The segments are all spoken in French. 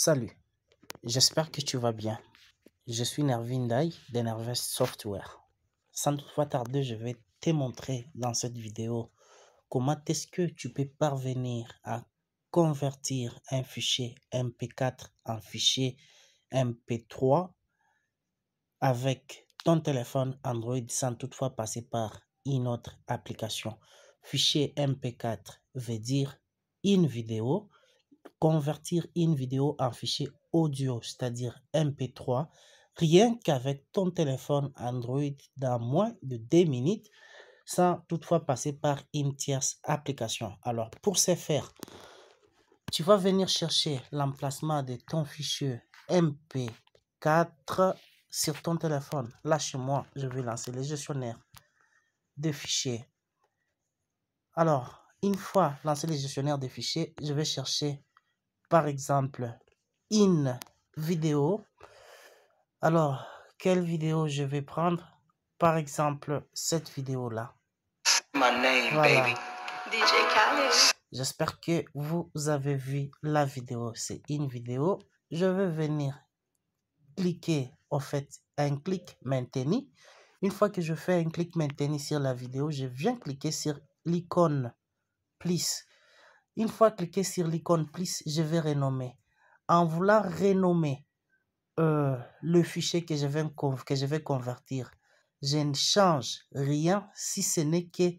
Salut, j'espère que tu vas bien. Je suis Nervin Dai de Nervest Software. Sans toutefois tarder, je vais te montrer dans cette vidéo comment est-ce que tu peux parvenir à convertir un fichier MP4 en fichier MP3 avec ton téléphone Android sans toutefois passer par une autre application. Fichier MP4 veut dire une vidéo convertir une vidéo en fichier audio, c'est-à-dire MP3, rien qu'avec ton téléphone Android dans moins de 2 minutes, sans toutefois passer par une tierce application. Alors, pour ce faire, tu vas venir chercher l'emplacement de ton fichier MP4 sur ton téléphone. lâche moi, je vais lancer les gestionnaires de fichiers. Alors, une fois lancé les gestionnaires de fichiers, je vais chercher par exemple une vidéo. Alors, quelle vidéo je vais prendre Par exemple, cette vidéo-là. J'espère que vous avez vu la vidéo. C'est une vidéo. Je vais venir cliquer, en fait, un clic maintenu. Une fois que je fais un clic maintenu sur la vidéo, je viens cliquer sur l'icône plus. Une fois cliqué sur l'icône plus, je vais renommer. En voulant renommer euh, le fichier que je, vais, que je vais convertir, je ne change rien si ce n'est que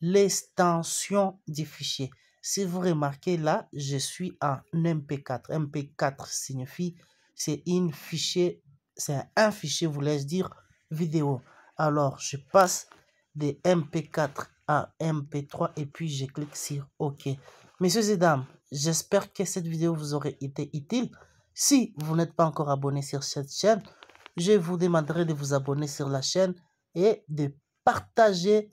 l'extension du fichier. Si vous remarquez là, je suis en MP4. MP4 signifie c'est un fichier, c'est un fichier, vous je dire, vidéo. Alors, je passe de MP4 à MP3 et puis je clique sur OK. Messieurs et dames, j'espère que cette vidéo vous aurait été utile. Si vous n'êtes pas encore abonné sur cette chaîne, je vous demanderai de vous abonner sur la chaîne et de partager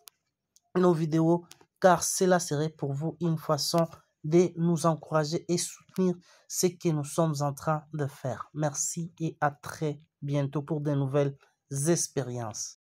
nos vidéos car cela serait pour vous une façon de nous encourager et soutenir ce que nous sommes en train de faire. Merci et à très bientôt pour de nouvelles expériences.